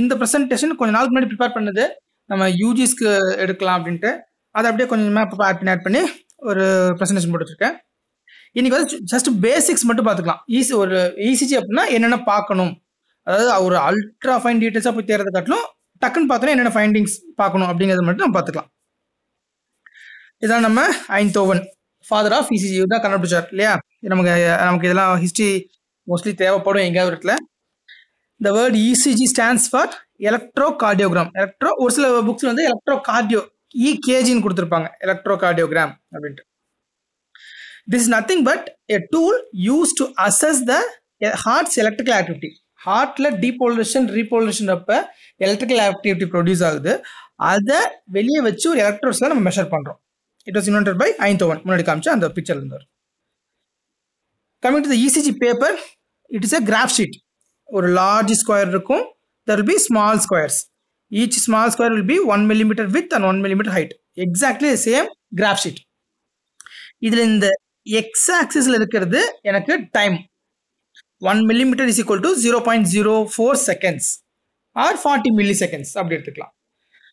இந்த ப்ரெசன்டேஷன் கொஞ்ச நாளுக்கு முன்னாடி ப்ரிப்பேர் பண்ணது நம்ம யூஜிஸ்க்கு எடுக்கலாம் அப்படின்ட்டு அதை அப்படியே கொஞ்சமாக இப்போ ஆட் பண்ணி ஆட் பண்ணி ஒரு ப்ரெசன்டேஷன் போட்டுருக்கேன் இன்றைக்கி வந்து ஜஸ்ட் பேசிக்ஸ் மட்டும் பார்த்துக்கலாம் ஈஸி ஒரு ஈசிஜி e அப்படின்னா என்னென்ன பார்க்கணும் அதாவது ஒரு அல்ட்ரா ஃபைன் டீட்டெயில்ஸாக போய் தேர்றதை காட்டிலும் டக்குன்னு பார்த்தோன்னா என்னென்ன ஃபைண்டிங்ஸ் பார்க்கணும் அப்படிங்கிறத மட்டும் நம்ம பார்த்துக்கலாம் இதான் நம்ம ஐந்தோவன் ஃபாதர் ஆஃப் இசிஜி தான் கண்டுபிடிச்சார் இல்லையா நமக்கு நமக்கு இதெல்லாம் ஹிஸ்ட்ரி மோஸ்ட்லி தேவைப்படும் எங்கேயாவது இடத்துல the word ECG stands for electrocardiogram electro ஒரு சில புக்ஸில் வந்து எலக்ட்ரோ கார்டியோ இகேஜின்னு கொடுத்துருப்பாங்க எலக்ட்ரோ கார்டியோகிராம் அப்படின்ட்டு this is nothing but a tool use to assess the heart's electrical activity ஹார்ட்டில் டீபோலரேஷன் ரீபோலரேஷன் அப்போ எலக்ட்ரிக்கல் ஆக்டிவிட்டி ப்ரொடியூஸ் ஆகுது அதை வெளியே வச்சு ஒரு எலக்ட்ரோஸில் நம்ம மெஷர் பண்ணுறோம் it was invented by one முன்னாடி காமிச்சு அந்த பிக்சர் இருந்தார் coming to the ECG paper it is a graph sheet ஒரு லார்ஜ் ஸ்கொயர் இருக்கும் there be small squares each small square will be one millimetre width and one millimetre height exactly same graph sheet இதுல இந்த X ஆக்சிஸில் இருக்கிறது எனக்கு time one millimetre is equal to zero point zero four seconds or forty milliseconds அப்படி எடுத்துக்கலாம்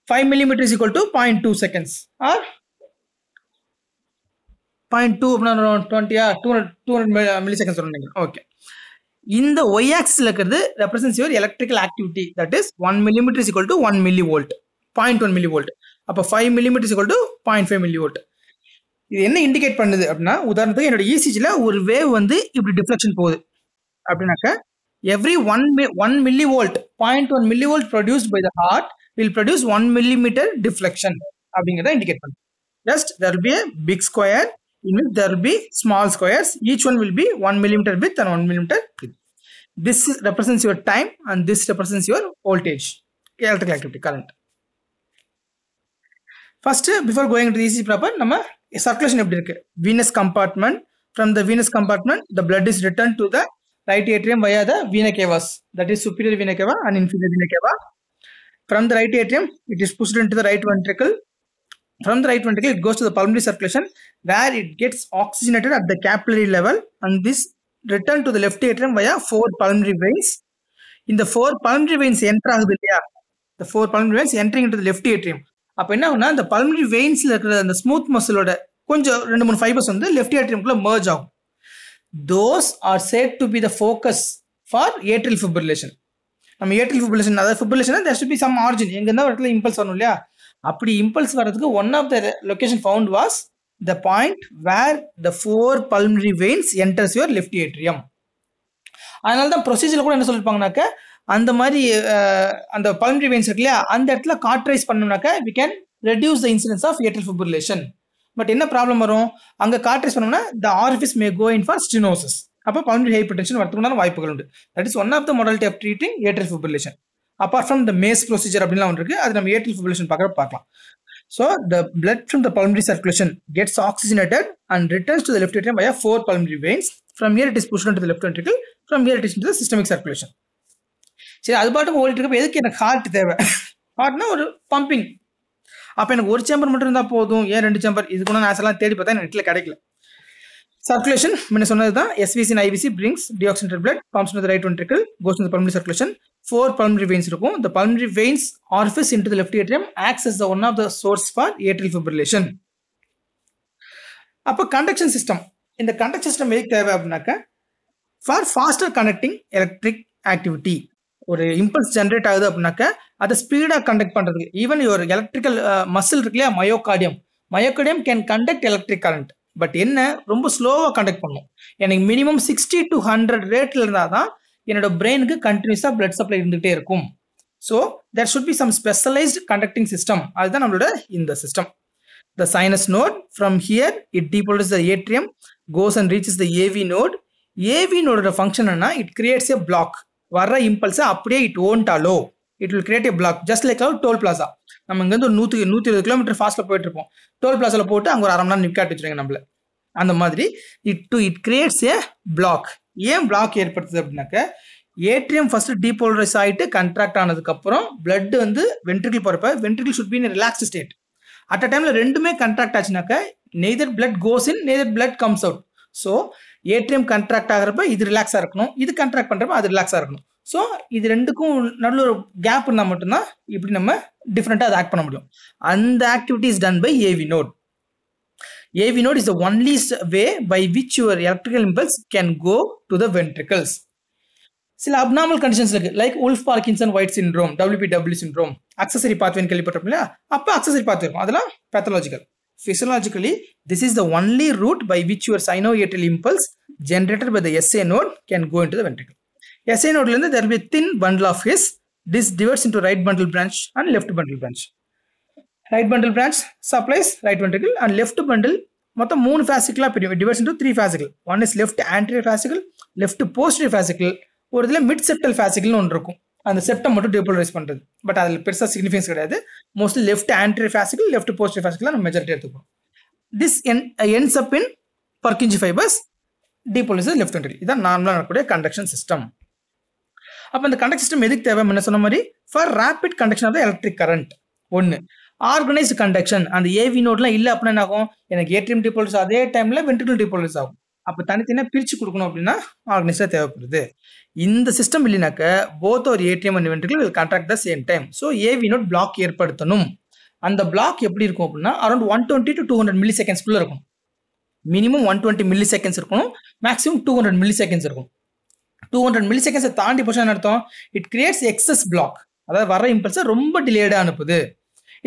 five millimetre is equal to point two seconds or point two அப்படின்னா டுவெண்ட்டியா two hundred two hundred milliseconds okay இந்த Y ஆக்சிஸ்ல இருக்கிறது represents your electrical activity that is one millimetre is equal to one millivolt point one millivolt அப்போ five millimetre is equal to point five millivolt இது என்ன indicate பண்ணுது அப்படின்னா உதாரணத்துக்கு என்னோட இசிஜியில் e ஒரு வேவ் வந்து இப்படி டிஃப்ளக்ஷன் போகுது அப்படின்னாக்க every one one millivolt point one millivolt produce by the heart will produce one millimetre deflection அப்படிங்கிறத இண்டிகேட் பண்ணுது just there be big square in which there will be small squares. Each one will be 1 millimeter width and 1 millimeter width. This represents your time and this represents your voltage, electrical activity, current. First, before going into the number a circulation of venous compartment. From the venous compartment, the blood is returned to the right atrium via the vena cavas. That is superior vena cava and inferior vena cava. From the right atrium, it is pushed into the right ventricle From the right ventricle, it goes to the pulmonary circulation where it gets oxygenated at the capillary level and this return to the left atrium via four pulmonary veins. இந்த four pulmonary veins enter ஆகுது இல்லையா இந்த four pulmonary veins entering to left atrium அப்போ என்ன ஆகும்னா இந்த pulmonary வெயின்ஸில் இருக்கிற அந்த ஸ்மூத் மசிலோட கொஞ்சம் ரெண்டு மூணு ஃபைபர்ஸ் வந்து லெஃப்ட் ஏட்ரியம்குள்ளே மர்ஜ் ஆகும் those are said to be the focus for atrial fibrillation நம்ம ஏட்ரியல் ஃபிபிரிலேஷன் அதாவது fibrillation there should be some origin எங்கே இருந்தால் இடத்துல இம்பல்ஸ் வரணும் இல்லையா அப்படி இம்பல்ஸ் வர்றதுக்கு one of the location found was the point where the four pulmonary veins enters your left atrium அதனால தான் ப்ரொசீஜரில் கூட என்ன சொல்லியிருப்பாங்கனாக்க அந்த மாதிரி அந்த பல்மரி வெயின்ஸ் இருக்கு இல்லையா அந்த இடத்துல காட்ரைஸ் பண்ணோம்னாக்க we can reduce the incidence of atrial fibrillation but என்ன ப்ராப்ளம் வரும் அங்கே காட்ரைஸ் பண்ணோம்னா த ஆர்ஃபிஸ் மே கோ இன் ஃபார் ஸ்டினோசஸ் அப்போ பல்மரி ஹைப்பர் டென்ஷன் வரதுக்குண்டான வாய்ப்புகள் உண்டு that is one of the modality of treating atrial fibrillation apart from the maze procedure அப்படின்லாம் ஒன்று இருக்குது அது நம்ம ஏட்டில் ஃபிபுலேஷன் பார்க்குற பார்க்கலாம் so the blood from the pulmonary circulation gets oxygenated and returns to the left atrium via four pulmonary veins from here it is pushed to the left ventricle from here it is to systemic circulation சரி அது பாட்டும் ஓடிட்டு இருக்க எதுக்கு எனக்கு heart தேவை ஹார்ட்னா ஒரு pumping அப்போ எனக்கு ஒரு சேம்பர் மட்டும் இருந்தால் போதும் ஏன் ரெண்டு சேம்பர் இதுக்குன்னு நான் ஆசைலாம் தேடி பார்த்தா எனக்கு நெட்டில் கிடைக்கல சர்க்குலேஷன் முன்ன சொன்னது தான் SVC IVC brings deoxygenated blood pumps to right ventricle goes இந்த pulmonary circulation four pulmonary veins இருக்கும் இந்த pulmonary veins orifice in the left atrium acts the one of the source for atrial fibrillation அப்போ conduction system இந்த conduct system எதுக்கு தேவை அப்படின்னாக்க for faster connecting electric activity ஒரு impulse generate ஆகுது அப்படின்னாக்க அதை ஸ்பீடாக கண்டக்ட் பண்ணுறதுக்கு ஈவன் ஒரு எலக்ட்ரிக்கல் மசில் இருக்கு இல்லையா myocardium myocardium can conduct electric current but என்ன ரொம்ப ஸ்லோவாக கண்டக்ட் பண்ணும் எனக்கு மினிமம் சிக்ஸ்டி டு ஹண்ட்ரட் ரேட்டில் இருந்தால் தான் என்னோட பிரெயினுக்கு கண்டினியூஸாக பிளட் சப்ளை இருந்துகிட்டே இருக்கும் so there should be some specialised conducting system அதுதான் நம்மளோட இந்த system the sinus node from here it depolarizes the atrium, goes and reaches the AV node AV node function என்ன இட் கிரியேட்ஸ் ஏ பிளாக் வர்ற இம்பல்ஸை அப்படியே it won't allow it will create a block just like our toll plaza நம்ம இங்கேருந்து ஒரு நூற்றி நூற்றி இருபது கிலோமீட்டர் ஃபாஸ்ட்டில் போயிட்டு இருப்போம் டோல் பிளாஸில் போட்டு அங்கே ஒரு அரை மணி நேரம் நிற்காட்டி வச்சுருங்க நம்மள அந்த மாதிரி it to it creates a block ஏன் பிளாக் ஏற்படுத்துது அப்படின்னாக்க ஏடிஎம் ஃபஸ்ட்டு டீபோலரைஸ் ஆகிட்டு கண்ட்ராக்ட் ஆனதுக்கப்புறம் பிளட்டு வந்து வென்ட்ரிக்கிள் போகிறப்ப ventricle should been relax state at a time ரெண்டுமே கண்ட்ராக்ட் ஆச்சுனாக்க neither blood goes in neither blood comes out so atrium contract ஆகிறப்ப இது ரிலாக்ஸாக இருக்கணும் இது கண்ட்ராக்ட் பண்ணுறப்ப அது ரிலாக்ஸாக இருக்கணும் ஸோ இது ரெண்டுக்கும் நடுவில் ஒரு கேப் இருந்தால் மட்டும்தான் இப்படி நம்ம டிஃப்ரெண்ட்டாக அதை ஆக்ட் பண்ண முடியும் அந்த activity is done by AV node AV node is the only way by which your electrical impulse can go to the ventricles சில அப்நார்மல் கண்டிஷன்ஸ் இருக்கு like Wolff Parkinson White syndrome WP W syndrome accessory பாத்வேன்னு கேள்விப்பட்டிருப்போம் இல்லையா அப்போ accessory பார்த்து இருக்கும் அதெல்லாம் pathological is the only route by which your which your sinoatrial impulse generated by the node can go into the ventricle SI நோட்லேருந்து there be thin bundle of His this divides into right bundle branch and left bundle branch right bundle branch supplies right bundle and left bundle மொத்தம் மூணு ஃபேசிக்கலாக பிரியும் divides into three fascicle one is left anterior fascicle left posterior fascicle ஒரு இதில் mid septal ஃபேசிக்கல்னு ஒன்று இருக்கும் அந்த septum மட்டும் டேபிளரைஸ் பண்ணுறது பட் அதில் பெருசாக சிக்னிஃபிகன்ஸ் கிடையாது mostly left anterior fascicle left posterior fascicle நம்ம மெஜாரிட்டி எடுத்துக்கணும் this and ends up in Purkinje fibres depolarizes left ventricle இதான் நார்மலாக இருக்கக்கூடிய கண்டக்ஷன் சிஸ்டம் அப்போ இந்த கண்டக்ட் சிஸ்டம் எதுக்கு தேவை சொன்ன மாதிரி for rapid conduction of electric current ஒன்று ஆர்கனைஸ் கண்டக்ஷன் அந்த ஏவி நோட்லாம் இல்லை அப்படின்னா என்ன எனக்கு ஏடிஎம் டிபோலிஸ் அதே டைமில் வென்டிகுலர் டிபோலிஸ் ஆகும் அப்போ தனித்தனியாக பிரித்து கொடுக்கணும் அப்படின்னா ஆர்கனைஸாக தேவைப்படுது இந்த சிஸ்டம் இல்லைனாக்க போத் ஒரு atrium and ventricle will contract the same time so AV node block ஏற்படுத்தணும் அந்த பிளாக் எப்படி இருக்கும் அப்படின்னா around one twenty to two hundred milli செகண்ட்ஸ்குள்ளே இருக்கும் minimum one twenty milliseconds இருக்கணும் maximum two hundred milliseconds இருக்கும் டூ ஹண்ட்ரட் மில்லி செகண்ட்ஸை தாண்டி போச்சுன்னு அர்த்தம் இட் கிரியேட்ஸ் எக்ஸஸ் பிளாக் அதாவது வர இம்பல்ஸை ரொம்ப டிலேடாக அனுப்புது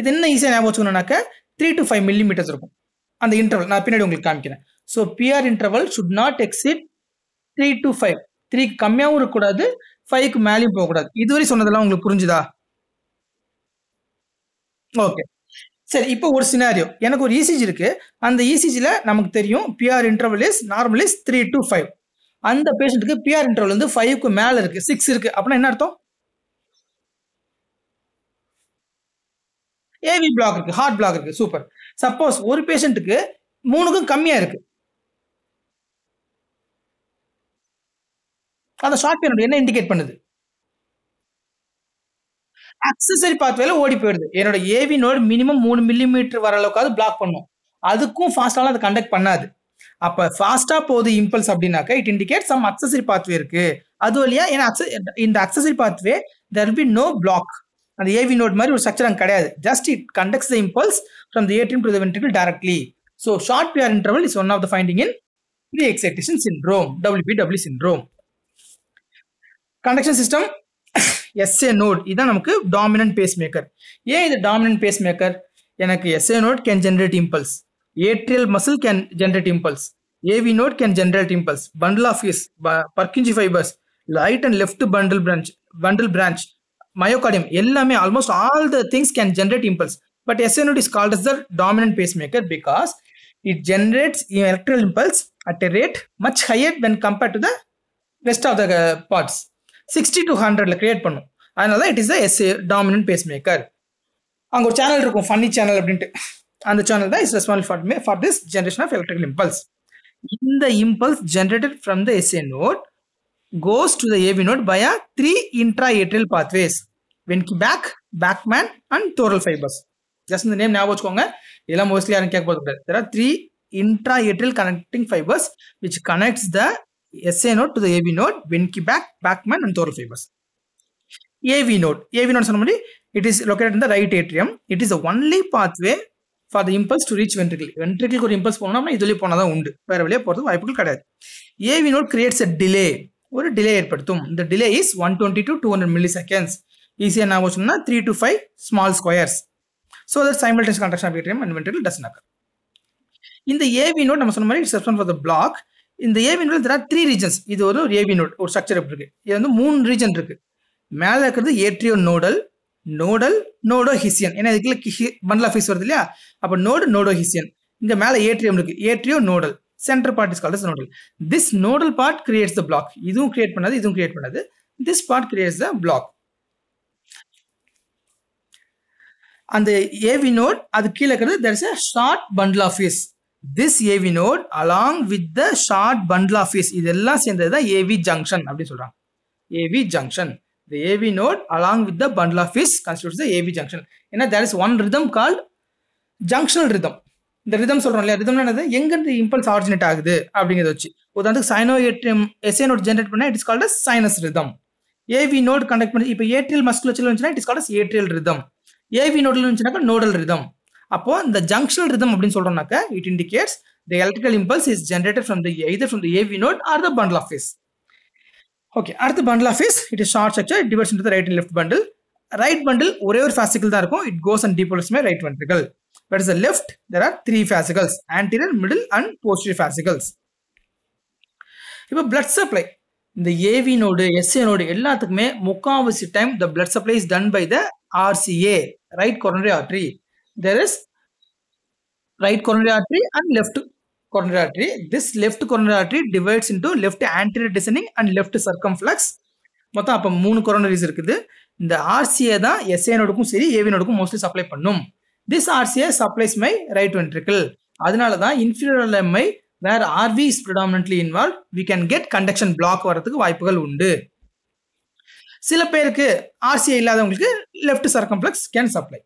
இது என்ன ஈஸியாக ஞாபகம் வச்சுக்கணும்னாக்க த்ரீ டு ஃபைவ் மில்லிமீட்டர்ஸ் இருக்கும் அந்த இன்டர்வல் நான் பின்னாடி உங்களுக்கு காமிக்கிறேன் so PR interval should not exceed three to five three கம்மியாகவும் இருக்கக்கூடாது ஃபைவ்க்கு மேலேயும் போகக்கூடாது இதுவரை சொன்னதெல்லாம் உங்களுக்கு புரிஞ்சுதா ஓகே சரி இப்போ ஒரு சினாரியோ எனக்கு ஒரு இசிஜி e இருக்கு அந்த இசிஜியில் e நமக்கு தெரியும் PR interval is normal is three to five அந்த பேஷண்ட்டுக்கு பிஆர் இன்டர்வல் வந்து ஃபைவ்க்கு மேலே இருக்கு சிக்ஸ் இருக்கு அப்படின்னா என்ன அர்த்தம் ஏவி பிளாக் இருக்கு ஹார்ட் பிளாக் இருக்கு சூப்பர் சப்போஸ் ஒரு பேஷண்ட்டுக்கு மூணுக்கும் கம்மியா இருக்கு அந்த ஷார்ட் பேர் என்ன இண்டிகேட் பண்ணுது அக்சசரி பாத்வேல ஓடி போயிடுது என்னோட ஏவி நோடு மினிமம் மூணு மில்லிமீட்டர் வர அளவுக்காவது பிளாக் பண்ணும் அதுக்கும் ஃபாஸ்டாலும் அதை கண்டக்ட் பண்ணாது அப்ப ஃபாஸ்டா போகுது இம்பல்ஸ் அப்படின்னாக்க it indicate some accessory pathway இருக்கு அது வழியா ஏன்னா இந்த accessory pathway there be no block அந்த ஏவி நோட் மாதிரி ஒரு ஸ்ட்ரக்சர் அங்கே கிடையாது just it conducts the impulse from the atrium to the ventricle directly so short PR interval is one of the finding in pre excitation syndrome W syndrome conduction system SA node இதுதான் நமக்கு dominant pacemaker ஏன் இது dominant pacemaker எனக்கு S A node can generate impulse atrial muscle can generate impulse. AV node can generate impulse. Bundle of is Purkinje fibers, right and left bundle branch, bundle branch, myocardium, எல்லாமே almost all the things can generate impulse. But SA node is called as the dominant pacemaker because it generates electrical impulse at a rate much higher when compared to the rest of the uh, parts. Sixty to ஹண்ட்ரட்ல create பண்ணும் அதனால it is the S dominant pacemaker அங்கே ஒரு channel இருக்கும் funny channel அப்படின்ட்டு அந்த channel தான் is responsible for may for this generation of electrical impulse இந்த impulse generated from the SA node goes to the AV node by a three intra atrial pathways Wenckebach Bachmann and Thorel fibres just இந்த name ஞாபகம் வச்சுக்கோங்க இதெல்லாம் mostly யாரும் கேட்க போது three intra atrial connecting fibres which connects the SA node to the AV node Wenckebach Bachmann and Thorel fibres AV node AV node சொன்ன மாதிரி it is locate in the right atrium it is only pathway for the impulse to reach ventricle வென்ட்ரிகளுக்கு ஒரு impulse போனோம்னா இதுலேயே போனால் தான் உண்டு வேறு வழியாக போகிறது வாய்ப்புகள் கிடையாது AV node creates a delay ஒரு டிலே ஏற்படுத்தும் இந்த delay is one twenty to two hundred milliseconds ஈஸியாக நான் வச்சோம்னா three to five small squares so that சைமல் test of ATM and ventricle does நக்கர் இந்த ஏவி நோட் நம்ம சொன்ன மாதிரி இட்ஸ் ஃபார் த பிளாக் இந்த AV node there three regions இது ஒரு ஏவி நோட் ஒரு ஸ்ட்ரக்சர் இருக்குது இருக்கு இது வந்து மூணு ரீஜன் இருக்கு மேலே இருக்கிறது ஏட்ரியோ நோடல் நோடல் நோடோஹிசியன் ஏன்னா இதுக்கு பண்டல் ஆஃபீஸ் வருது இல்லையா அப்போ நோடு நோடோஹிசியன் இங்க மேல ஏட்ரியம் இருக்கு atrio nodal centre part is called nodal this nodal part creates the block இதுவும் கிரியேட் பண்ணாது இதுவும் கிரியேட் பண்ணாது this part creates the block அந்த ஏவி நோட் அது கீழே இருக்கிறது there is a short bundle of His this AV node along with the short bundle of His இதெல்லாம் சேர்ந்தது தான் ஏவி ஜங்ஷன் அப்படின்னு சொல்றாங்க AV junction The AV node along with the bundle of is constitutes the AV junction. ஏன்னா there is one rhythm called junctional rhythm. இந்த rhythm சொல்கிறோம் இல்லையா rhythm என்னது எங்கேருந்து இம்பல்ஸ் ஆரிஜினேட் ஆகுது அப்படிங்கிறத வச்சு உதாரணத்துக்கு sino atrium SA node generate பண்ணால் it's called sinus rhythm AV node conduct பண்ணி இப்போ ஏட்ரியல் மஸ்குலேச்சர் வச்சுன்னா it's called atrial rhythm AV நோடில் இருந்துச்சுனாக்கா நோடல் ரிதம் அப்போ இந்த ஜங்ஷனல் ரிதம் அப்படின்னு சொல்கிறோம்னாக்க it indicates the electrical impulse is generated from the either from the AV node or the bundle of His okay அடுத்து bundle of it is short structure divides into right and left bundle right bundle ஒரே ஒரு fascicle தான் இருக்கும் it goes and depolarises right வண்டிகள் but is left there are three fascicles anterior middle and posterior fascicles இப்போ blood supply இந்த AV node SA node எல்லாத்துக்குமே முக்காவசி time the blood supply is done by the RCA right coronary artery there is right coronary artery and left coronary artery. This left coronary artery divides into left anterior descending and left circumflex. மொத்தம் அப்போ மூணு coronaries இருக்குது இந்த RCA தான் SA நோடுக்கும் சரி AV நோடுக்கும் mostly supply பண்ணும் This RCA supplies my right ventricle. அதனால தான் inferior MI where RV is predominantly involved, we can get conduction block வரத்துக்கு வாய்ப்புகள் உண்டு சில பேருக்கு ஆர்சிஏ இல்லாதவங்களுக்கு லெஃப்ட் சர்க்கம்ப்ளெக்ஸ் கேன் சப்ளை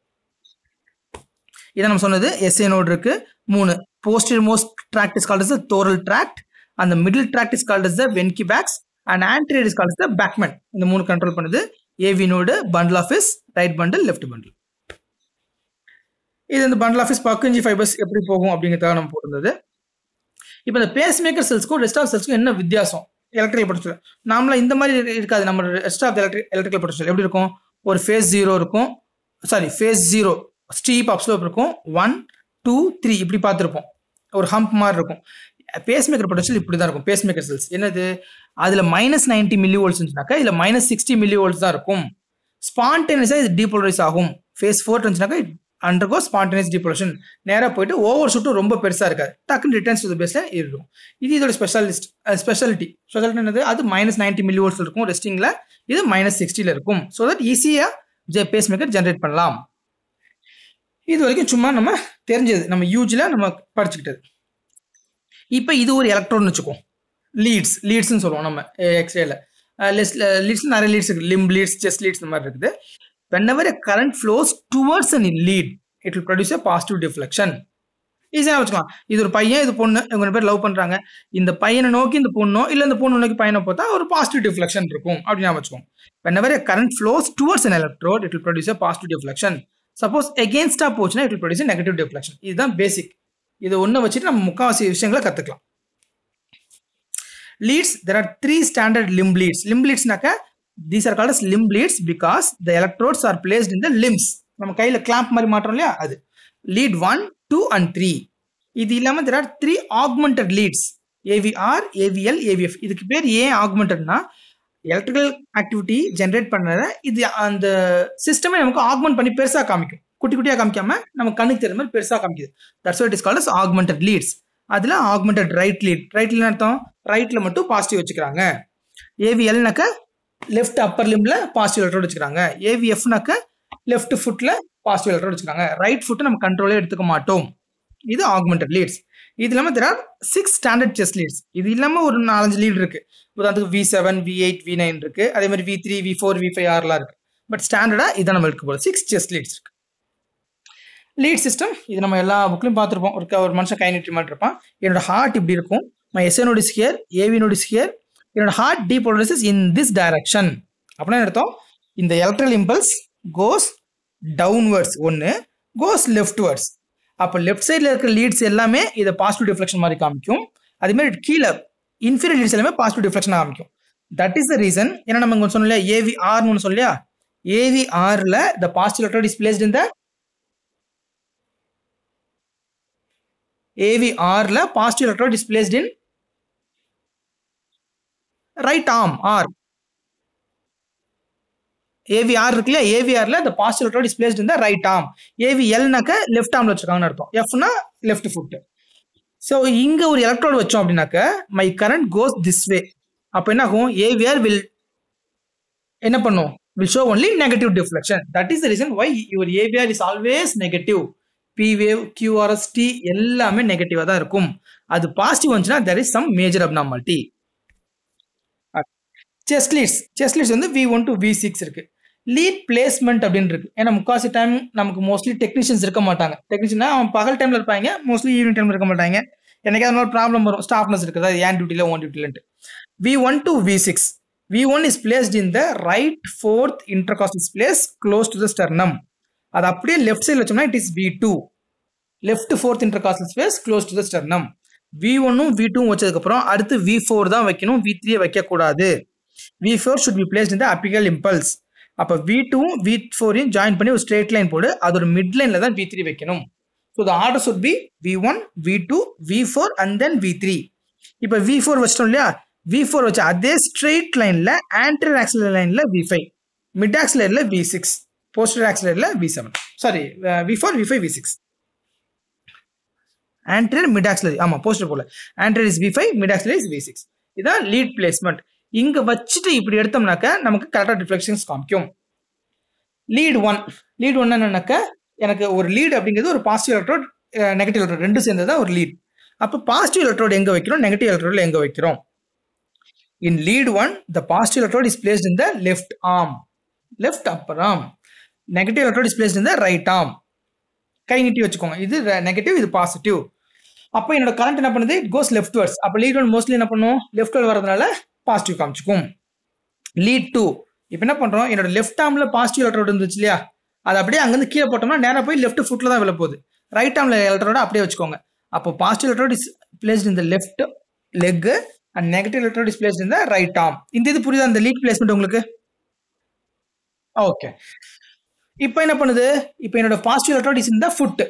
இதை நம்ம சொன்னது SA நோடு இருக்குது மூணு posterior most tract is called is Thorel tract அந்த middle tract is called is the Wenckebach's and anterior is called is the Bachmann இந்த மூணு கண்ட்ரோல் பண்ணுது AV node bundle of His right bundle left bundle இது இந்த bundle office பக்குஞ்சி fibres எப்படி போகும் அப்படிங்கிறதுக்காக நம்ம போட்டிருந்தது இப்போ இந்த பேஸ் மேக்கர் செல்ஸ்க்கும் ரெஸ்ட் ஆஃப் செல்ஸ்க்கும் என்ன வித்தியாசம் எலக்ட்ரிக்கல் பொட்டன்ஷியல் நாமளாக இந்த மாதிரி இருக்காது நம்ம rest of electric electrical potential எப்படி இருக்கும் ஒரு ஃபேஸ் ஜீரோ இருக்கும் sorry phase zero steep upslope இருக்கும் ஒன் டூ த்ரீ இப்படி பார்த்துருப்போம் ஒரு ஹம்ப் மாதிரி இருக்கும் பேஸ்மேக்கர் பொட்டன்ஷியல் இப்படி தான் இருக்கும் பேஸ்மேக்கர் செல்ஸ் என்னது அதில் மைனஸ் நைன்டி மில்லி ஓல்ட்ஸ்னாக்கா இதில் மைனஸ் சிக்ஸ்டி மில்லி ஓல்ட்ஸ் தான் இருக்கும் ஸ்பான்டேனியஸாக இது டீபோலரைஸ் ஆகும் ஃபேஸ் ஃபோர் இருந்துச்சுனாக்கா அண்டர்கோ ஸ்பான்டேனியஸ் டீபோலேஷன் நேராக போயிட்டு ஓவர் ஷூட்டும் ரொம்ப பெருசாக இருக்காது டக்குன்னு ரிட்டர்ன்ஸ் டு பேஸில் இருக்கும் இது இதோட ஸ்பெஷலிஸ்ட் ஸ்பெஷாலிட்டி ஸ்பெஷாலிட்டி என்னது அது மைனஸ் நைன்டி மில்லி வோல்ட்ஸ் இருக்கும் ரெஸ்டிங்கில் இது மைனஸ் சிக்ஸ்டியில் இருக்கும் ஸோ தட் ஈஸியாக பேஸ் மேக்கர் ஜென்ரேட் பண்ணலாம் இது வரைக்கும் சும்மா நம்ம தெரிஞ்சது நம்ம யூஜில் நம்ம படிச்சுக்கிட்டது இப்போ இது ஒரு எலக்ட்ரான் வச்சுக்கோம் லீட்ஸ் லீட்ஸ்னு சொல்லுவோம் நம்ம எக்ஸ்ரேல லெஸ்ல லீட்ஸ் நிறைய லீட்ஸ் இருக்குது லிம் லீட்ஸ் செஸ் லீட்ஸ் இந்த மாதிரி இருக்குது whenever current flows towards an lead it will produce a positive deflection ஈஸியாக வச்சுக்கலாம் இது ஒரு பையன் இது பொண்ணு இவங்க ரெண்டு பேர் லவ் பண்ணுறாங்க இந்த பையனை நோக்கி இந்த பொண்ணோ இல்லை இந்த பொண்ணு நோக்கி பையனை பார்த்தா ஒரு பாசிட்டிவ் டிஃப்ளெக்ஷன் இருக்கும் அப்படின்னு வச்சுக்கோங்க whenever current flows towards an electrode it will produce a positive deflection suppose எகென்ஸ்டாக போச்சுன்னா இட் ப்ரொடியூஸ் நெகட்டிவ் டிஃப்ளெக்ஷன் இதுதான் பேசிக் இது ஒன்று வச்சுட்டு நம்ம முக்கால்வாசி விஷயங்களை கற்றுக்கலாம் leads there are three standard limb leads limb லீட்ஸ்னாக்க these are called limb leads because the electrodes are placed in the limbs நம்ம கையில் கிளாம்ப் மாதிரி மாட்டோம் இல்லையா அது lead one two and three இது இல்லாமல் there are three augmented leads aVR aVL aVF இதுக்கு பேர் ஏன் ஆக்மெண்டட்னா எலக்ட்ரிக்கல் ஆக்டிவிட்டி ஜென்ரேட் பண்ணதை இது அந்த சிஸ்டமே நமக்கு ஆக்மெண்ட் பண்ணி பெருசாக காமிக்கும் குட்டி குட்டியாக காமிக்காம நம்ம கண்ணுக்கு தெரிஞ்ச மாதிரி பெருசாக காமிக்குது that's what is calls augmented leads அதில் ஆக்மெண்டட் ரைட் லீட் ரைட்ல அர்த்தம் ரைட்டில் மட்டும் பாசிட்டிவ் வச்சுக்கிறாங்க ஏவிஎல்னாக்க லெஃப்ட் அப்பர் லிம்பில் பாசிட்டிவ் எலக்ட்ரோட் வச்சுக்கிறாங்க ஏவிஎஃப்னாக்க லெஃப்ட் ஃபுட்டில் பாசிட்டிவ் எலக்ட்ரோட் வச்சுக்கிறாங்க ரைட் ஃபுட்டு நம்ம கண்ட்ரோலே எடுத்துக்க மாட்டோம் இது ஆக்மெண்டட் லீட்ஸ் இது இல்லாமல் there are six standard chest leads இது இல்லாமல் ஒரு நாலஞ்சு லீட் இருக்கு உதாரணத்துக்கு V seven V eight V nine இருக்கு அதே மாதிரி V three V four V five ஆர்லாம் இருக்கு பட் ஸ்டாண்டர்டாக இதை நம்ம இருக்க போகிறோம் சிக்ஸ் செஸ் லீட்ஸ் இருக்கு லீட் சிஸ்டம் இது நம்ம எல்லா புக்லையும் பார்த்துருப்போம் ஒரு ஒரு மனுஷன் கை மாதிரி இருப்பான் என்னோட ஹார்ட் இப்படி இருக்கும் my SA node is here AV node is here என்னோட heart depolarises in this direction அப்படின்னா எடுத்தோம் இந்த எலக்ட்ரல் இம்பல்ஸ் கோஸ் டவுன்வர்ட்ஸ் ஒன்று கோஸ் லெஃப்ட்வர்ட்ஸ் அப்போ லெஃப்ட் சைடில் இருக்கிற லீட்ஸ் எல்லாமே இதை பாசிட்டிவ் டிஃப்ளெக்ஷன் மாதிரி காமிக்கும் அதேமாதிரி கீழே இன்ஃபீரியர் லீட்ஸ் எல்லாமே பாசிட்டிவ் டிஃப்ளெக்ஷன் காமிக்கும் தட் இஸ் த ரீசன் ஏன்னா நம்ம இங்கே ஏவி ஆர்னு ஒன்று சொல்லியா ஆர்ல the positive electrode is placed இந்த ஆர்ல positive electrode is placed in right arm R aVR இருக்குல்ல ஏவிஆர்ல இந்த பாஸ்டுலேட்டோட டிஸ்பிளேஸ்ட் இருந்தால் ரைட் ஆம் ஏவிஎல்னாக்க லெஃப்ட் ஆம்ல வச்சிருக்காங்கன்னு அர்த்தம் எஃப்னா லெஃப்ட் ஃபுட் ஸோ இங்கே ஒரு எலக்ட்ரோடு வச்சோம் அப்படின்னாக்க my current goes this way அப்போ என்ன ஆகும் ஏவிஆர் வில் என்ன பண்ணும் will show only negative deflection that is the reason why your aVR is always negative P wave QRST எல்லாமே நெகட்டிவாக தான் இருக்கும் அது பாசிட்டிவ் வந்துச்சுன்னா there is some major abnormality chest chest leads வந்து V one to V six இருக்குது lead placement அப்படின்னு இருக்கு ஏன்னா முக்காசி டைம் நமக்கு மோஸ்ட்லி டெக்னீஷியன்ஸ் இருக்க மாட்டாங்க டெக்னீஷியனா அவன் பகல் டைம்ல இருப்பாங்க மோஸ்ட்லி ஈவினிங் டைம்ல இருக்க மாட்டாங்க எனக்கு அதனால ப்ராப்ளம் வரும் ஸ்டாஃப்னஸ் இருக்குது ஏன் டியூட்டில ஓன் டியூட்டிலன்ட்டு V one to V six V one is placed in the right fourth intercostal பிளேஸ் க்ளோஸ் டு த ஸ்டர்னம் அது அப்படியே லெஃப்ட் சைடில் வச்சோம்னா it is V two left fourth intercostal பிளேஸ் close to the sternum V ஒன்னும் V டூவும் வச்சதுக்கப்புறம் அடுத்து வி ஃபோர் தான் வைக்கணும் வி த்ரீயை வைக்கக்கூடாது V four should be placed இந்த அப்பிகல் இம்பல்ஸ் அப்போ வி டூவும் வி ஃபோரையும் ஜாயின் பண்ணி ஒரு ஸ்ட்ரேட் லைன் போடு அது ஒரு மிட் லைன்ல தான் வி த்ரீ வைக்கணும் so the order should be V one V two V four and then V three இப்போ வி ஃபோர் வச்சிட்டோம் இல்லையா வி ஃபோர் வச்சு அதே ஸ்ட்ரெயிட் லைன்ல ஆன்டர் ஆக்சிலர் லைன்ல வி ஃபைவ் மிட் ஆக்சிலரில் வி சிக்ஸ் போஸ்டர் ஆக்சிலரில் V seven sorry V four V five V six anterior mid axillary ஆமாம் போஸ்டர் போல anterior is V five mid axillary is V six இதான் lead placement இங்கே வச்சுட்டு இப்படி எடுத்தோம்னாக்க நமக்கு கரெக்டாக ரிஃப்ளெக்ஷன்ஸ் காமிக்கும் லீடு ஒன் லீடு ஒன் என்னன்னாக்க எனக்கு ஒரு லீடு அப்படிங்கிறது ஒரு பாசிட்டிவ் எலக்ட்ரோட் நெகட்டிவ் எலக்ட்ரோட் ரெண்டு சேர்ந்தது தான் ஒரு லீட் அப்போ பாசிட்டிவ் எலக்ட்ரோட் எங்கே வைக்கிறோம் நெகட்டிவ் எலக்ட்ரோட் எங்கே வைக்கிறோம் in lead one the positive electrode is placed இந்த left arm left upper arm negative electrode is placed இந்த ரைட் ஆம் கை நீட்டி வச்சுக்கோங்க இது நெகட்டிவ் இது பாசிட்டிவ் அப்போ என்னோட கரண்ட் என்ன பண்ணுது இட் கோஸ் லெஃப்ட்வர்ட்ஸ் அப்போ லீட் ஒன் மோஸ்ட்லி என்ன பண்ணும் லெஃப்ட்வர்ட் வரதுனால பாசிட்டிவ் காமிச்சுக்கும் லீட் டூ இப்போ என்ன பண்ணுறோம் என்னோட லெஃப்ட் ஆர்மில் பாசிட்டிவ் எலக்ட்ரோட் இருந்துச்சு இல்லையா அது அப்படியே அங்கேருந்து கீழே போட்டோம்னா நேராக போய் லெஃப்ட் ஃபுட்டில் தான் விழப்போகுது ரைட் ஆர்மில் எலக்ட்ரோட அப்படியே வச்சுக்கோங்க அப்போ பாசிட்டிவ் எலக்ட்ரோட் இஸ் பிளேஸ்ட் இந்த left leg and negative electrode is placed இந்த ரைட் ஆர்ம் இந்த இது புரியுதா அந்த லீட் பிளேஸ்மெண்ட் உங்களுக்கு ஓகே இப்போ என்ன பண்ணுது இப்போ என்னோட பாசிட்டிவ் எலக்ட்ரோட் இஸ் இந்த foot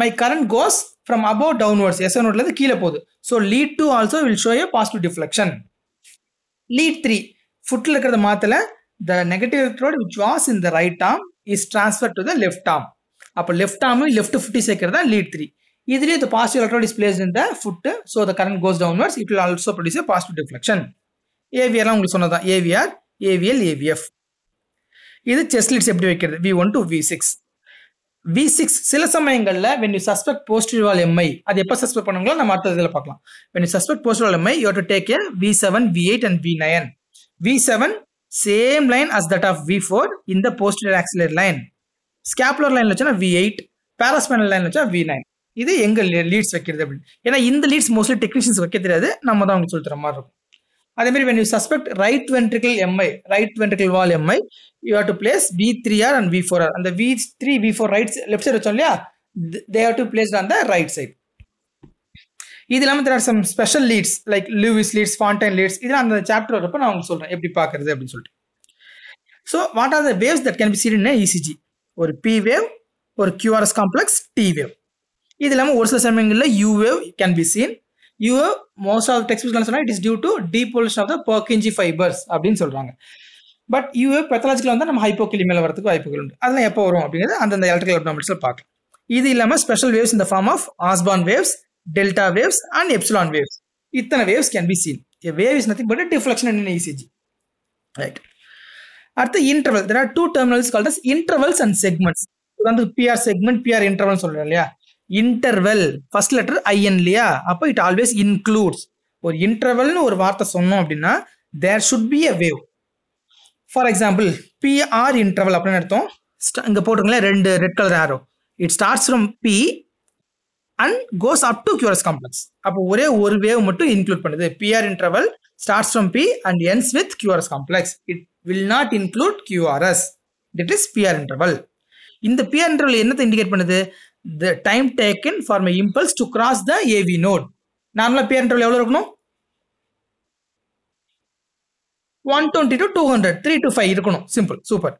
my current goes from above downwards எஸ்என் ரோட்லேருந்து கீழே போகுது so lead two also will show a positive deflection lead three ஃபுட்டில் இருக்கிறத மாற்றல the negative electrode which was in the right arm is transfer to the left arm அப்போ left ஆர்மும் left ஃபுட்டி சேர்க்கிறது தான் லீட் த்ரீ இதுலேயே the positive electrode is place in the foot so the current cos டவுன்வர்ஸ் it will also produce a positive deflection ஏவிஆர்லாம் உங்களுக்கு சொன்னதான் aVR aVL aVF இது செஸ் லீட்ஸ் எப்படி வைக்கிறது V one to V six V six சில சமயங்களில் when you suspect posterior wall MI அது எப்போ சஸ்பெக்ட் பண்ணுங்களோ நம்ம அடுத்த இதில் பார்க்கலாம் when you suspect posterior wall MI you to take a V seven V eight and V nine V seven same line as that of V four இந்த posterior axillary line ஸ்கேப்லர் line வச்சோன்னா V eight paraspinal line வச்சா V nine இது எங்க leads வைக்கிறது அப்படின்னு ஏன்னா இந்த leads mostly technicians வைக்க தெரியாது நம்ம தான் அவங்களுக்கு சொல்லி தர மாதிரி இருக்கும் அதேமாதிரி when you suspect right ventricular MI right ventricular wall MI you have to place V three R and V four R அந்த V three V four right left side வச்சோம் இல்லையா they have to place on the right side இது இல்லாமல் there some special leads like Lewis leads Fontaine leads இதெல்லாம் அந்த chapter வரப்போ நான் உங்களுக்கு சொல்கிறேன் எப்படி பார்க்குறது அப்படின்னு சொல்லிட்டு so what are the waves that can be seen ECG ஒரு பி வேவ் ஒரு கியூஆர்எஸ் காம்ப்ளெக்ஸ் டி வேவ் இது இல்லாமல் ஒரு சில சமயங்களில் U wave can be seen you most of textbooks சொன்னால் it is due to depolarisation of the Purkinje fibres அப்படின்னு சொல்கிறாங்க பட் யூ பெத்தலாஜிக்கல் வந்து நம்ம மேலே வரதுக்கு வாய்ப்புகள் உண்டு அதெல்லாம் எப்போ வரும் அப்படிங்கிறது அந்தந்த எலக்ட்ரிக்கல் அப்னாமிக்ஸில் பார்க்கலாம் இது இல்லாமல் ஸ்பெஷல் வேவ்ஸ் இந்த form of Osborn waves delta waves and epsilon waves இத்தனை waves can be seen wave is nothing but but a deflection right e அடுத்து interval Right. At the interval, there are வந்து PR segment PR interval சொல்றேன் இல்லையா interval first letter IN இல்லையா அப்போ it always includes ஒரு இன்டர்வெல்னு ஒரு வார்த்தை சொன்னோம் அப்படின்னா there should be a wave for example PR interval அப்படின்னு எடுத்தோம் இங்கே போட்டிருங்களேன் ரெண்டு red colour arrow it starts from P and goes up to QRS complex அப்போ ஒரே ஒரு வேவ் மட்டும் இன்க்ளூட் பண்ணுது PR interval starts from P and ends with QRS complex it will not include QRS it is PR interval இந்த PR interval என்னத்தை indicate பண்ணுது the time taken for my impulse to cross the AV node நார்மலாக பேரண்ட்ரோல் எவ்வளோ இருக்கணும் one twenty to two hundred three to five இருக்கணும் simple super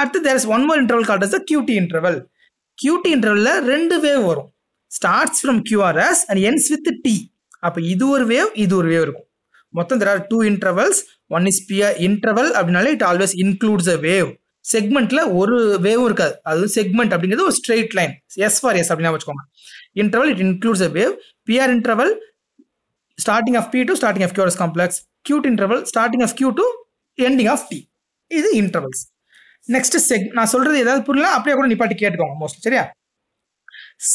அடுத்து there is one more interval called as QT interval QT இன்டர்வல்ல ரெண்டு wave வரும் starts from QRS and ends with T அப்போ இது ஒரு வேவ் இது ஒரு வேவ் இருக்கும் மொத்தம் there are two intervals one is PR interval அப்படின்னாலே it always includes a wave செக்மெண்ட்ல ஒரு வேவும் இருக்காது அது செக்மெண்ட் அப்படிங்கிறது ஒரு straight line S for S அப்படின்னா வச்சுக்கோங்க interval it includes a wave PR interval starting of P to starting of QRS complex QT interval starting of Q to ending of T இது இன்டர்வல்ஸ் நெக்ஸ்ட் செக் நான் சொல்றது ஏதாவது புரியல அப்படியே கூட நிப்பாட்டி கேட்டுக்கோங்க மோஸ்ட் சரியா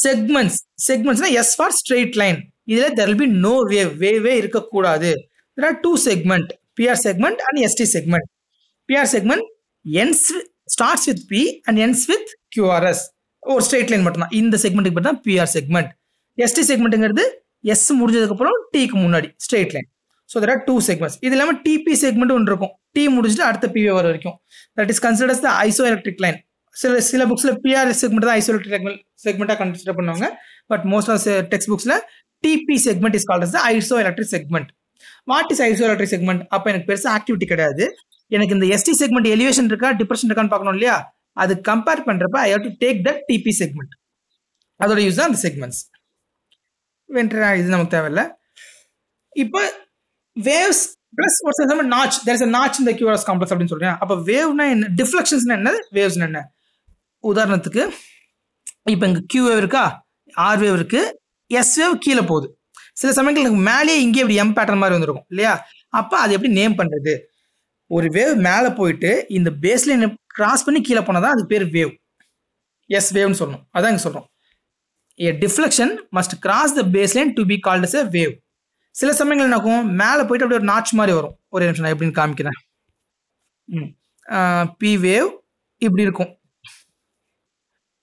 செக்மெண்ட்ஸ் செக்மெண்ட்ஸ்னா எஸ் ஃபார் ஸ்ட்ரெயிட் லைன் இதில் தெர் பி நோ வேவ் வேவே இருக்கக்கூடாது two segment PR segment and ST segment PR segment ends starts with P and ends with QRS ஒரு ஸ்ட்ரெயிட் லைன் மட்டும்தான் இந்த செக்மெண்ட்டுக்கு மட்டும் தான் பிஆர் செக்மெண்ட் எஸ்டி செக்மெண்ட்டுங்கிறது எஸ் முடிஞ்சதுக்கப்புறம் டிக்கு முன்னாடி straight line so there two segments இது இல்லாமல் டிபி செக்மெண்ட் ஒன்று இருக்கும் டி முடிச்சுட்டு அடுத்த பிஏ வர வரைக்கும் that is considers the isoelectric line சில சில புக்ஸில் பிஆர் செக்மெண்ட் தான் ஐசோ எலக்ட்ரிக் செக்மெண்ட் செக்மெண்ட்டாக கன்சிடர் பண்ணுவாங்க பட் மோஸ்ட் ஆஃப் டெக்ஸ்ட் புக்ஸில் TP segment is called as isoelectric segment what is isoelectric segment அப்போ எனக்கு பெருசாக ஆக்டிவிட்டி கிடையாது எனக்கு இந்த எஸ்டி செக்மெண்ட் எலிவேஷன் இருக்கா டிப்ரெஷன் இருக்கான்னு பார்க்கணும் இல்லையா அது கம்பேர் பண்றப்ப I have to take the TP segment அதோட யூஸ் தான் அந்த செக்மெண்ட்ஸ் வென்ற இது நமக்கு தேவையில்லை இப்போ வேவ்ஸ் பிளஸ் ஒரு சில நாச் தெர் இஸ் நாச் இந்த கியூஆர்எஸ் காம்ப்ளெக்ஸ் அப்படின்னு சொல்றேன் அப்போ வேவ்னா என்ன டிஃப்ளெக்ஷன்ஸ்னா என்ன வேவ்ஸ்னா என்ன உதாரணத்துக்கு இப்போ இங்கே கியூ வேவ் இருக்கா ஆர் வேவ் இருக்கு எஸ் வேவ் கீழே போகுது சில சமயங்கள் மேலேயே இங்கே இப்படி எம் பேட்டர்ன் மாதிரி வந்திருக்கும் இல்லையா அப்போ அது எப்படி நேம் பண்ணுறது ஒரு வேவ் மேலே போயிட்டு இந்த பேஸ்லைன் கிராஸ் பண்ணி கீழே போனால் தான் அது பேர் வேவ் எஸ் வேவ்னு சொல்லணும் அதான் இங்கே சொல்கிறோம் a deflection must cross the baseline to be called as a wave சில சமயங்கள் என்னாகும் மேலே போயிட்டு அப்படியே ஒரு நாட்ச் மாதிரி வரும் ஒரு நிமிஷம் நான் எப்படின்னு காமிக்கிறேன் பி வேவ் இப்படி இருக்கும்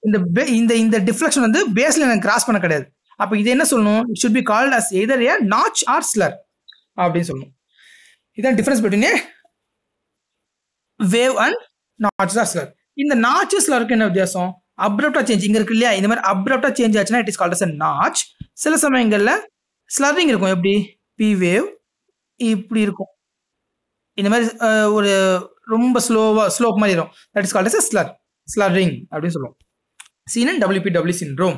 இந்த பே இந்த இந்த டிஃப்ளெக்ஷன் வந்து பேஸ்ல எனக்கு கிராஸ் பண்ண கிடையாது அப்போ இது என்ன சொல்லணும் it should be called as either a notch or slur அப்படின்னு சொல்லணும் இதான் difference between wave and notches தான் வெல் இந்த நாச்சஸ்ல இருக்க என்ன வித்தியாசம் அப்ரப்டா சேஞ்ச் இங்க இருக்கு இல்லையா இந்த மாதிரி அப்ரப்டா சேஞ்ச் ஆச்சுன்னா இட் இஸ் கால்ட் நாச் சில சமயங்கள்ல ஸ்லரிங் இருக்கும் எப்படி பி வேவ் இப்படி இருக்கும் இந்த மாதிரி ஒரு ரொம்ப ஸ்லோவா ஸ்லோப் மாதிரி இருக்கும் that is called slur slurring அப்படின்னு சொல்லுவோம் seen and P W syndrome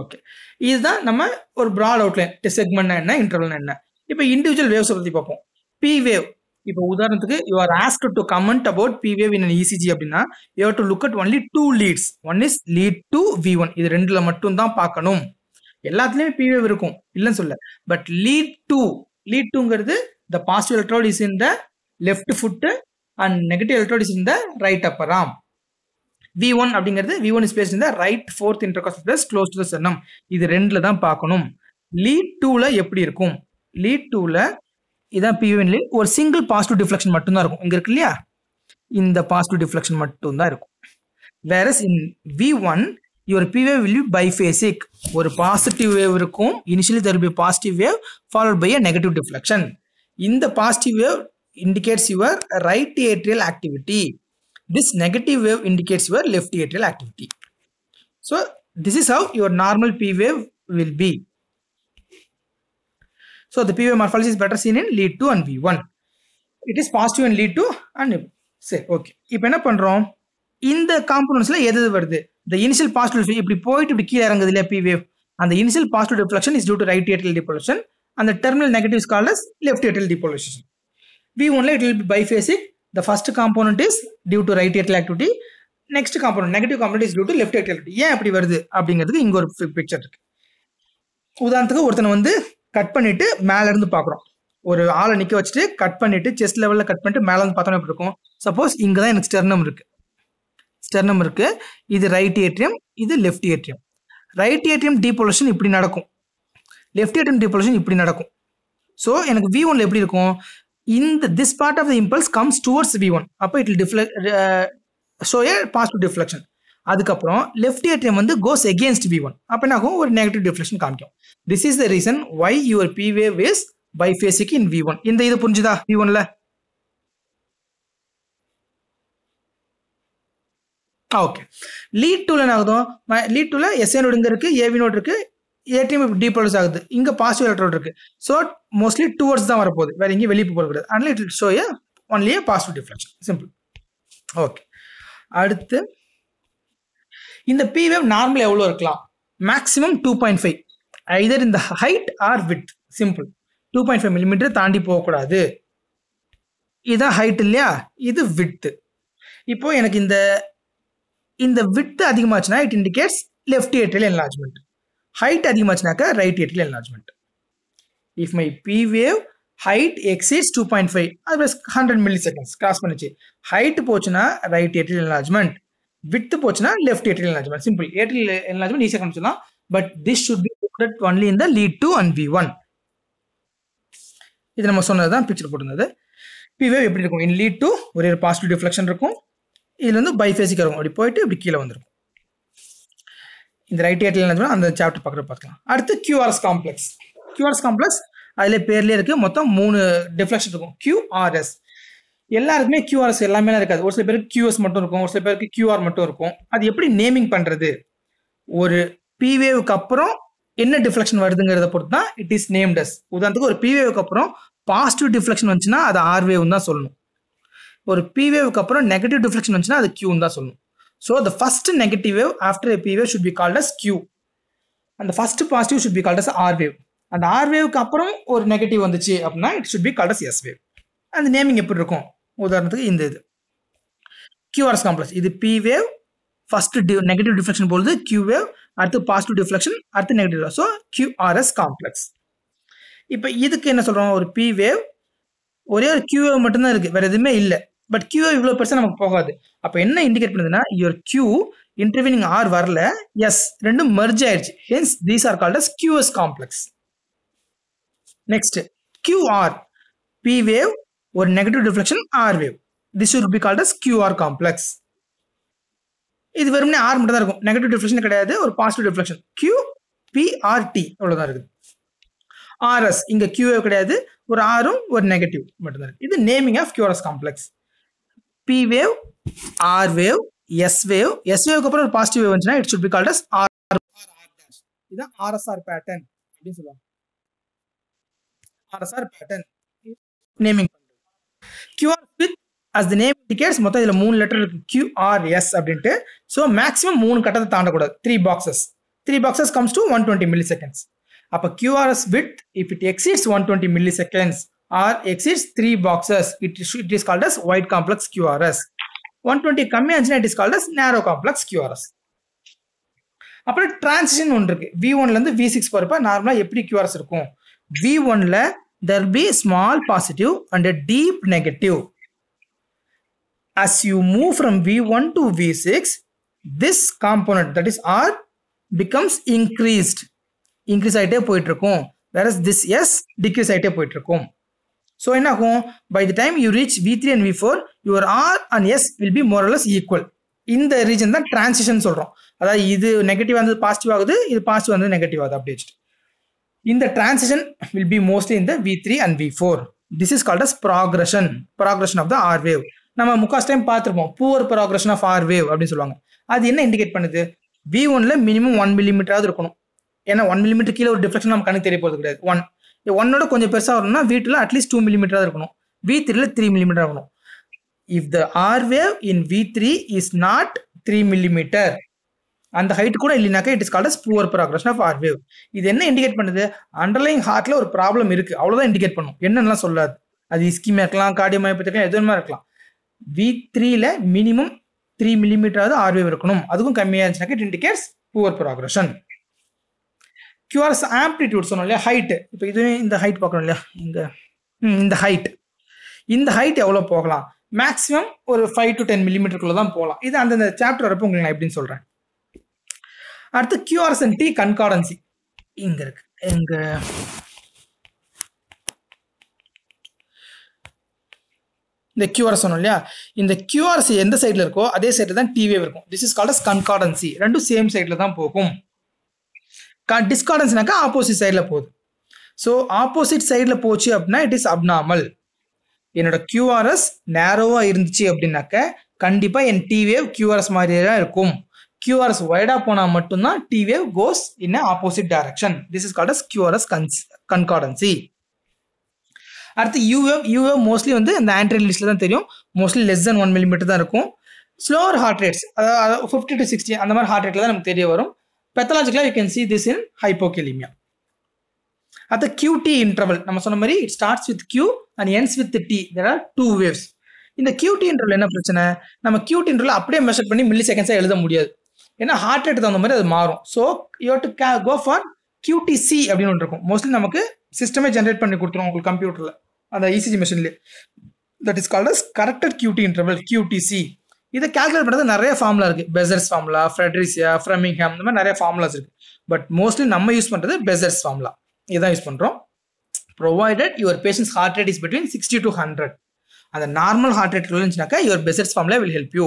okay இதுதான் நம்ம ஒரு ப்ராட் அவுட்லைன் செக்மெண்ட் என்ன இன்டர்வல் என்ன இப்போ இண்டிவிஜுவல் வேவ்ஸ் பற்றி பார்ப்போம் பி வேவ் இப்போ உதாரணத்துக்கு you are ask to comment about P wave in ECG அப்படின்னா you to look at only two leads one is lead two V one இது ரெண்டுல மட்டும் தான் பார்க்கணும் எல்லாத்துலயுமே பிவேவ் இருக்கும் இல்லைன்னு சொல்ல பட் லீட் டு லீட் டுங்கிறது the positive electrode is in the left foot and negative electrode is in the right அப்பராம் வி ஒன் அப்படிங்கிறது வி ஒன் இஸ் பேஸ் இந்த right fourth intercostal close to the இது ரெண்டில் தான் பார்க்கணும் lead டூவில் எப்படி இருக்கும் லீட் டூவில் இதான் பியூஎன்லி ஒரு சிங்கிள் பாசிட்டிவ் டிஃப்ளக்ஷன் மட்டும்தான் இருக்கும் இங்கே இருக்கு இல்லையா இந்த பாசிட்டிவ் டிஃப்ளக்ஷன் மட்டும்தான் இருக்கும் whereas in V one your P wave will biphasic ஒரு பாசிட்டிவ் வேவ் இருக்கும் initially there be positive wave followed by a negative deflection இந்த positive wave indicates your right atrial activity this negative wave indicates your left atrial activity so this is how your normal P wave will So the PV morphology is better seen in lead 2 and V1. It is positive in lead 2 and சரி okay இப்போ என்ன பண்ணுறோம் இந்த காம்பனன்ஸில் எது வருது இந்த initial positive இப்படி போயிட்டு இப்படி கீழே இறங்குது இல்லையா பிவேவ் அந்த initial positive deflection is due to right atrial depolarization அந்த terminal negative call as left atrial depolarization V ஒன்ல it will be biphasic the first component is due to right atrial activity next component negative component is due to left atrial ஏன் அப்படி வருது அப்படிங்கிறதுக்கு இங்கே ஒரு picture இருக்கு உதாரணத்துக்கு ஒருத்தனை வந்து கட் பண்ணிட்டு மேல இருந்து பாக்குறோம் ஒரு ஆளை நிக்க வச்சுட்டு கட் பண்ணிட்டு செஸ்ட் லெவல்ல கட் பண்ணிட்டு மேல இருந்து பார்த்தோம்னா எப்படி இருக்கும் சப்போஸ் இங்க தான் எனக்கு ஸ்டெர்னம் இருக்கு ஸ்டெர்னம் இருக்கு இது ரைட் ஏட்ரியம் இது left atrium right atrium depolarization இப்படி நடக்கும் லெஃப்ட் ஏட்ரியம் டீபொலேஷன் இப்படி நடக்கும் ஸோ எனக்கு வி ஒன்ல எப்படி இருக்கும் இந்த this part of the impulse comes towards V one அப்போ it deflect show a positive deflection அதுக்கப்புறம் லெஃப்ட் ஏடிஎம் வந்து கோஸ் எகேன்ஸ்ட் வி ஒன் அப்போ என்ன ஆகும் ஒரு நெகட்டிவ் டிஃப்ளெக்ஷன் காமிக்கும் this is the reason why your P waves is biphasic in V one இந்த இது புரிஞ்சுதா வி ஒன்ல ஓகே லீட் டூல என்ன ஆகுதும் லீட் டூல எஸ்ஏ நோட் இங்கே இருக்கு ஏவி நோட் இருக்கு ஏடிஎம் டீப்ளோஸ் ஆகுது இங்கே பாசிட்டிவ் எலக்ட்ரோட் இருக்கு ஸோ மோஸ்ட்லி டூ வர்ஸ் தான் வரப்போகுது வேற எங்கேயும் வெளியே போகக்கூடாது and it show a only a positive deflection simple okay அடுத்து இந்த பிவேவ் நார்மல் எவ்வளோ இருக்கலாம் maximum two point five either இந்த height or width simple two point five millimetre தாண்டி போகக்கூடாது இதுதான் ஹைட் இல்லையா இது வித்து இப்போ எனக்கு இந்த இந்த வித்து அதிகமாச்சுன்னா it indicates left atrial enlargement height அதிகமாச்சுனாக்கா ரைட் ஏட்டில் enlargement if my P wave height exceeds two point five அது ஹண்ட்ரட் மில்லி செகண்ட்ஸ் கிராஸ் பண்ணிச்சு ஹைட் போச்சுன்னா ரைட் ஏட்டில் என்லார்ஜ்மெண்ட் விட்டு போச்சுன்னா left atrial enlargement simple atrial enlargement ஈஸியாக காமிச்சிடலாம் but this should be only in the lead two and V one இது நம்ம சொன்னது தான் பிக்சர் போட்டிருந்தது பி வேவ் எப்படி இருக்கும் இன் லீட் டூ ஒரே ஒரு பாசிட்டிவ் டிஃப்ளெக்ஷன் இருக்கும் இதில் வந்து பைஃபேசிக்காக இருக்கும் அப்படி போயிட்டு இப்படி கீழே வந்துருக்கும் இந்த ரைட் ஏட்ரியல் என்லாஜ்மெண்ட் அந்த சாப்டர் பார்க்குற பார்த்துக்கலாம் அடுத்து கியூஆர்எஸ் காம்ப்ளெக்ஸ் கியூஆர்எஸ் காம்ப்ளெக்ஸ் அதில் பேர்லேயே இருக்குது மொத்தம் மூணு டிஃப்ளெக்ஷன் இருக்கும் கியூஆர்எஸ் எல்லாருக்குமே கியூஆர்எஸ் எல்லாமே இருக்காது ஒரு சில பேருக்கு கியூஎஸ் மட்டும் இருக்கும் ஒரு சில பேருக்கு கியூஆர் மட்டும் இருக்கும் அது எப்படி நேமிங் பண்றது ஒரு பிவேவுக்கு அப்புறம் என்ன டிஃப்ளெக்ஷன் வருதுங்கிறத பொறுத்து தான் இட் இஸ் நேம்டஸ் உதாரணத்துக்கு ஒரு பிவேவுக்கு அப்புறம் பாசிட்டிவ் டிஃப்ளெக்ஷன் வந்துச்சுன்னா அது ஆர்வேவ்னு தான் சொல்லணும் ஒரு பிவேவுக்கு அப்புறம் நெகட்டிவ் டிஃப்ளெக்ஷன் வந்துச்சுன்னா அது கியூன்னு தான் சொல்லணும் so the first negative wave after a P wave should be called as Q அந்த first positive should be called as R wave அந்த ஆர்வேவுக்கு அப்புறம் ஒரு நெகட்டிவ் வந்துச்சு அப்படின்னா it should be called as S wave அந்த நேமிங் எப்படி இருக்கும் உதாரணத்துக்கு இந்த இது கியூஆர்எஸ் காம்ப்ளெக்ஸ் இது P wave first negative deflection போகுது கியூ வேவ் அடுத்து பாசிட்டிவ் டிஃப்ளெக்ஷன் அடுத்து நெகட்டிவ் ஸோ கியூஆர்எஸ் காம்ப்ளெக்ஸ் இப்போ இதுக்கு என்ன சொல்கிறோம் ஒரு பி வேவ் ஒரே ஒரு கியூ வேவ் மட்டும்தான் இருக்குது வேறு எதுவுமே இல்லை பட் கியூ இவ்வளோ பெருசாக நமக்கு போகாது அப்போ என்ன இண்டிகேட் பண்ணுதுன்னா யுவர் கியூ இன்டர்வியூனிங் ஆர் வரல எஸ் ரெண்டும் மர்ஜ் ஆயிடுச்சு hence these are called as QS complex next QR P wave ஒரு negative deflection R wave this will be called as QR complex இது வெறுமனே ஆர் மட்டும் தான் இருக்கும் நெகட்டிவ் டிஃப்ளெக்ஷன் கிடையாது ஒரு பாசிட்டிவ் டிஃப்ளெக்ஷன் கியூ பிஆர்டி அவ்வளோதான் இருக்குது ஆர்எஸ் இங்கே கியூஏ கிடையாது ஒரு ஆரும் ஒரு நெகட்டிவ் மட்டும்தான் இருக்குது இது naming of QRS complex P wave R wave S wave S வேவ்க்கு அப்புறம் ஒரு பாசிட்டிவ் வேவ் வந்துச்சுன்னா it should be called as R R dash இதுதான் ஆர்எஸ்ஆர் பேட்டர்ன் அப்படின்னு சொல்லுவாங்க RSR pattern naming QR with as the name indicates மொத்தம் இதில் மூணு லெட்டர் இருக்கு கியூஆர்எஸ் அப்படின்ட்டு ஸோ மேக்ஸிமம் மூணு கட்டத்தை தாண்டக்கூடாது three boxes three boxes comes to one twenty milliseconds அப்போ QRS width if it exceeds one twenty milliseconds or exceeds three boxes it is it is called as wide complex QRS one twenty கம்மி இருந்துச்சுன்னா it is called as narrow complex QRS அப்புறம் transition ஒன்று இருக்கு we ஒன்லேருந்து we six போகிறப்ப நார்மலாக எப்படி QRS இருக்கும் வி ஒன்ல there be small positive and a deep negative. As you move from V1 to V6, this component that is R becomes increased. Increase ஆகிட்டே போயிட்டு இருக்கும் வேர் வேற திஸ் எஸ் டிக்ரீஸ் ஆகிட்டே போயிட்டு இருக்கும் ஸோ என்னாகும் by the time you reach V three and V four your R and S will be more or less equal இந்த region தான் டிரான்சிஷன் சொல்கிறோம் அதாவது இது நெகட்டிவ் வந்து பாசிட்டிவ் ஆகுது இது பாசிட்டிவ் வந்தது நெகட்டிவ் ஆகுது அப்படி வச்சுட்டு இந்த the வில் பி மோஸ்ட்லி இந்த V three and V four This is called as progression progression of the R wave. நம்ம முக்காஸ் டைம் பார்த்துருப்போம் poor progression of R wave அப்படின்னு சொல்லுவாங்க அது என்ன இண்டிகேட் பண்ணுது வி ஒன்ல மினிமம் ஒன் மில்லிமீட்டராவது இருக்கணும் ஏன்னா ஒன் மில்லிமீட்டர் கீழே ஒரு டிஃப்ளெக்ஷன் நம்ம கணக்கு தெரிய போகிறது கிடையாது ஒன் ஒன்னோட கொஞ்சம் பெருசாக வரணும்னா வீட்டில் அட்லீஸ்ட் டூ மில்லிமீட்டராக இருக்கணும் வி த்ரீல த்ரீ மில்லிமீட்டர் ஆகணும் if the R wave in V three is not three millimetre அந்த ஹைட் கூட இல்லைனாக்கா it is called as poor progression of R wave இது என்ன இண்டிகேட் பண்ணுது அண்டர்லைங் ஹார்ட்ல ஒரு ப்ராப்ளம் இருக்கு அவ்வளோதான் இண்டிகேட் பண்ணும் என்னென்னலாம் சொல்லாது அது இஸ்கிமா இருக்கலாம் இருக்கலாம் எதுவுமே இருக்கலாம் வி த்ரீல மினிமம் த்ரீ மில்லிமீட்டராவது ஆர்வேவ் இருக்கணும் அதுக்கும் கம்மியாக இருந்துச்சுனாக்க it indicates poor progression QRS amplitude சொன்னோம் இல்லையா ஹைட்டு இப்போ இதுவே இந்த ஹைட் பார்க்கணும் இல்லையா இந்த இந்த ஹைட் இந்த ஹைட் எவ்வளோ போகலாம் மேக்ஸிமம் ஒரு ஃபைவ் டு டென் மில்லிமீட்டருக்குள்ளே தான் போகலாம் இது அந்தந்த சாப்டர் வரப்போ உங்களுக்கு நான் எப்படின்னு சொல்கிறேன் அடுத்து கியூஆர்எஸ் அண்ட் டி கன்கார்டன்சி இங்க இருக்கு எங்க இந்த கியூஆர் சொன்னோம் இல்லையா இந்த கியூஆர்சி எந்த சைடில் இருக்கோ அதே சைடில் தான் டிவிஏ இருக்கும் this is called as concordance ரெண்டும் சேம் சைடில் தான் போகும் டிஸ்கார்டன்சினாக்கா ஆப்போசிட் சைடில் போகுது ஸோ ஆப்போசிட் சைடில் போச்சு அப்படின்னா இட் இஸ் அப்னாமல் என்னோட கியூஆர்எஸ் நேரோவாக இருந்துச்சு அப்படின்னாக்க கண்டிப்பாக என் டிவியே கியூஆர்எஸ் மாதிரி தான் இருக்கும் QRS wider போனா மட்டும்தான் T wave goes in an opposite direction. This is called as QRS concordancy. அடுத்து U wave, மோஸ்ட்லி வந்து இந்த anterior லிஸ்ட்ல தான் தெரியும் mostly less than one millimetre தான் இருக்கும் ஸ்லோவர் ஹார்ட் ரேட்ஸ் அதாவது ஃபிஃப்டி டு சிக்ஸ்டி அந்த மாதிரி ஹார்ட் ரேட்டில் தான் நமக்கு தெரிய வரும் பெத்தலாஜிக்கலாக you can see this in hypokalaemia அடுத்து கியூடி இன்டர்வல் நம்ம சொன்ன மாதிரி it starts with Q and ends with T there are two waves இந்த கியூடி இன்டர்வல் என்ன பிரச்சனை நம்ம கியூடி இன்டர்வல் அப்படியே மெஷர் பண்ணி மில்லி செகண்ட்ஸாக எழுத முடியாது ஏன்னா ஹார்ட் ரேட் தகுந்த மாதிரி அது மாறும் so you to K go for QTc அப்படின்னு ஒன்று இருக்கும் மோஸ்ட்லி நமக்கு சிஸ்டமே ஜென்ரேட் பண்ணி கொடுத்துரும் உங்களுக்கு கம்ப்யூட்டரில் அந்த இசிஜி மிஷின்லேயே that is called as corrected QT interval QTc இதை கேல்குலேட் பண்ணுறது நிறைய ஃபார்முலா இருக்குது பெசர்ஸ் ஃபார்முலா ஃப்ரெட்ரிசியா ஃப்ரமிங்ஹாம் இந்த மாதிரி நிறைய ஃபார்முலாஸ் இருக்குது பட் மோஸ்ட்லி நம்ம யூஸ் பண்ணுறது பெசர்ஸ் ஃபார்முலா இதான் யூஸ் பண்ணுறோம் provided your patient's heart rate is between sixty to hundred அந்த நார்மல் ஹார்ட் ரேட் இருந்துச்சுனாக்கா your Bazett's formula will help you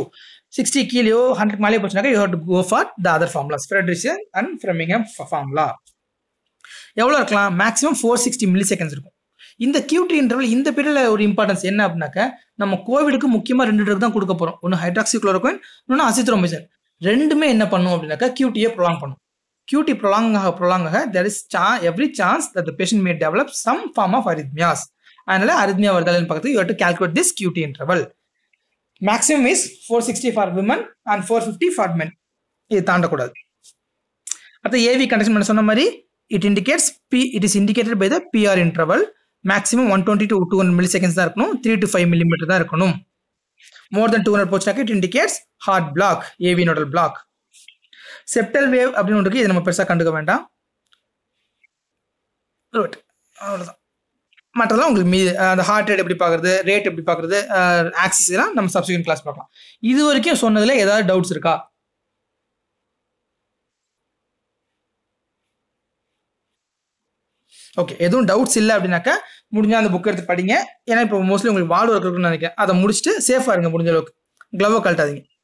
sixty கீழேயோ ஹண்ட்ரட் மேலே போச்சுனாக்கா go for the other formula Fridericia and Framingham formula எவ்வளோ இருக்கலாம் maximum four sixty milliseconds இருக்கும் இந்த கியூட்ரி interval இந்த பீரியடில் ஒரு இம்பார்ட்டன்ஸ் என்ன அப்படின்னாக்க நம்ம கோவிடுக்கு முக்கியமாக ரெண்டு ட்ரக் தான் கொடுக்க போகிறோம் ஒன்று ஹைட்ராக்சிக்ளோரோக்வின் இன்னொன்று அசித்ரோமிசன் ரெண்டுமே என்ன பண்ணும் அப்படின்னாக்கா கியூட்டியை ப்ரொலாங் பண்ணும் கியூட்டி ப்ரொலாங் ஆக ப்ரொலாங் ஆக தெர் இஸ் சா every chance that the patient may develop some form of arrhythmias அதனால அரித்மியா வருதல் பார்த்து you to calculate this QT interval maximum is four sixty for women and four fifty for men இது தாண்டக்கூடாது அடுத்த AV condition பண்ண சொன்ன மாதிரி it indicates by it is indicated by the PR interval maximum one twenty to two hundred milliseconds தான் இருக்கணும் three to five millimetre தான் இருக்கணும் மோர் தென் டூ ஹண்ட்ரட் போச்சுனாக்க it indicates heart block AV nodal block septal wave அப்படின்னு ஒன்று இது நம்ம பெருசாக கண்டுக்க வேண்டாம் அவ்வளோதான் மற்றதெல்லாம் உங்களுக்கு மீது அந்த ஹார்ட் ரேட் எப்படி பார்க்குறது ரேட் எப்படி பார்க்குறது ஆக்சஸ் இதெல்லாம் நம்ம சப்ஸ்கிரிப்ட் கிளாஸ் பார்க்கலாம் இது வரைக்கும் சொன்னதில் ஏதாவது டவுட்ஸ் இருக்கா ஓகே எதுவும் டவுட்ஸ் இல்லை அப்படின்னாக்கா முடிஞ்சால் அந்த புக் எடுத்து படிங்க ஏன்னா இப்போ மோஸ்ட்லி உங்களுக்கு வார்டு ஒர்க் இருக்குன்னு நினைக்கிறேன் அதை முடிச்சுட்டு சேஃபாக இருங்க முடிஞ்ச அளவுக்கு க்ளவோ கழட்டாதீங்க